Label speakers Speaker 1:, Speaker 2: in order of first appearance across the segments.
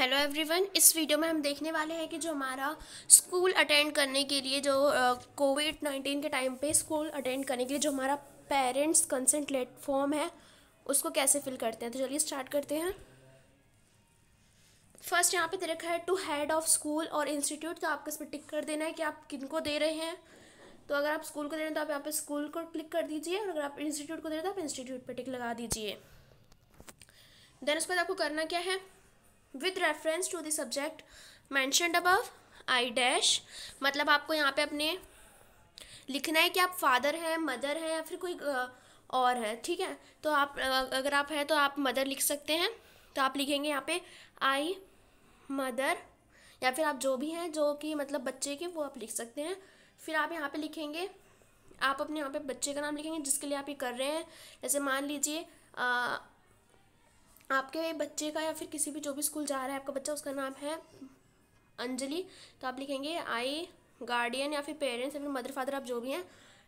Speaker 1: hello everyone इस video में हम देखने वाले हैं कि जो हमारा स्कूल अटेंड करने के लिए जो कोविड नाइन्टीन के टाइम पे स्कूल अटेंड करने के लिए जो हमारा पेरेंट्स कंसेंट फॉर्म है उसको कैसे फिल करते हैं तो चलिए स्टार्ट करते हैं फर्स्ट यहाँ पे दे रखा है टू हेड ऑफ स्कूल और इंस्टीट्यूट तो आपको इस पर टिक कर देना है कि आप किन को दे रहे हैं तो अगर आप स्कूल को दे रहे हैं तो आप यहाँ पर स्कूल को क्लिक कर दीजिए और अगर आप इंस्टीट्यूट को दे रहे हैं तो आप इंस्टीट्यूट पर टिक लगा दीजिए देन उसके बाद आपको करना क्या है with reference to the subject mentioned above I dash मतलब आपको यहाँ पे अपने लिखना है कि आप फादर हैं मदर हैं या फिर कोई और है ठीक है तो आप अगर आप हैं तो आप मदर लिख सकते हैं तो आप लिखेंगे यहाँ पे आई मदर या फिर आप जो भी हैं जो कि मतलब बच्चे के वो आप लिख सकते हैं फिर आप यहाँ पे लिखेंगे आप अपने यहाँ पे बच्चे का नाम लिखेंगे जिसके लिए आप ये कर रहे हैं जैसे मान लीजिए आपके बच्चे का या फिर किसी भी जो भी स्कूल जा रहा है आपका बच्चा उसका नाम है अंजलि तो आप लिखेंगे आई गार्डियन या फिर पेरेंट्स या फिर मदर फादर आप जो भी हैं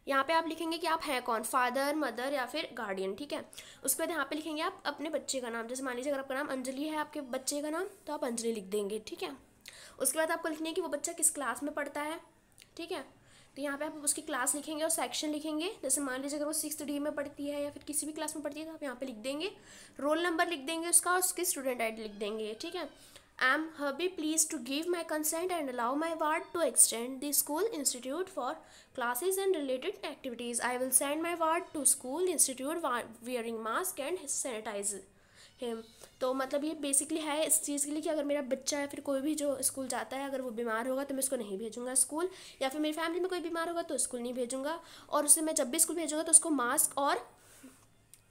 Speaker 1: यहाँ पे आप लिखेंगे कि आप हैं कौन फादर मदर या फिर गार्डियन ठीक है उसके बाद यहाँ पे लिखेंगे आप अपने बच्चे का नाम जैसे मान लीजिए अगर आपका नाम अंजलि है आपके बच्चे का नाम तो आप अंजलि लिख देंगे ठीक है उसके बाद आपको लिखनी है कि वो बच्चा किस क्लास में पढ़ता है ठीक है तो यहाँ पे आप उसकी क्लास लिखेंगे और सेक्शन लिखेंगे जैसे मान लीजिए अगर वो सिक्स डी में पढ़ती है या फिर किसी भी क्लास में पढ़ती है तो आप यहाँ पे लिख देंगे रोल नंबर लिख देंगे उसका और उसकी स्टूडेंट आई लिख देंगे ठीक है I am happy please to give my consent and allow my ward to extend the school institute for classes and related activities I will send my ward to school institute wearing mask and sanitiser him तो मतलब ये basically है इस चीज़ के लिए कि अगर मेरा बच्चा या फिर कोई भी जो स्कूल जाता है अगर वो बीमार होगा तो मैं उसको नहीं भेजूंगा स्कूल या फिर मेरी फैमिली में कोई बीमार होगा तो स्कूल नहीं भेजूंगा और उसे मैं जब भी स्कूल भेजूंगा तो उसको मास्क और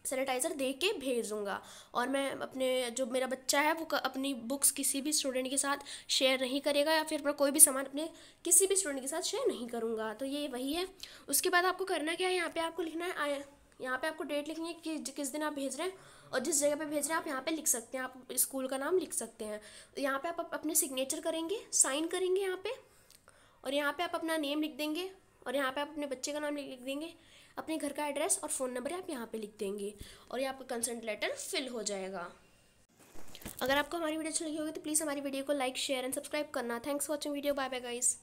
Speaker 1: सैनिटाइज़र दे के भेजूँगा और मैं अपने जो मेरा बच्चा है वो अपनी बुक्स किसी भी स्टूडेंट के साथ शेयर नहीं करेगा या फिर कोई भी सामान अपने किसी भी स्टूडेंट के साथ शेयर नहीं करूँगा तो ये वही है उसके बाद आपको करना क्या है यहाँ पे आपको लिखना है यहाँ पे आपको डेट लिखनी है कि किस दिन आप भेज रहे हैं और जिस जगह पे भेज रहे हैं आप यहाँ पे लिख सकते हैं आप स्कूल का नाम लिख सकते हैं यहाँ पे आप अपने सिग्नेचर करेंगे साइन करेंगे यहाँ पे और यहाँ पे आप अपना नेम लिख देंगे और यहाँ पे आप अपने बच्चे का नाम लिख देंगे अपने घर का एड्रेस और फ़ोन नंबर आप यहाँ पर लिख देंगे और ये आपका कंसेंट लेटर फिल हो जाएगा अगर आपको हमारी वीडियो अच्छी लगी होगी तो प्लीज़ हमारी वीडियो को लाइक शेयर एंड सब्सक्राइब करना thanks for watching video bye bye guys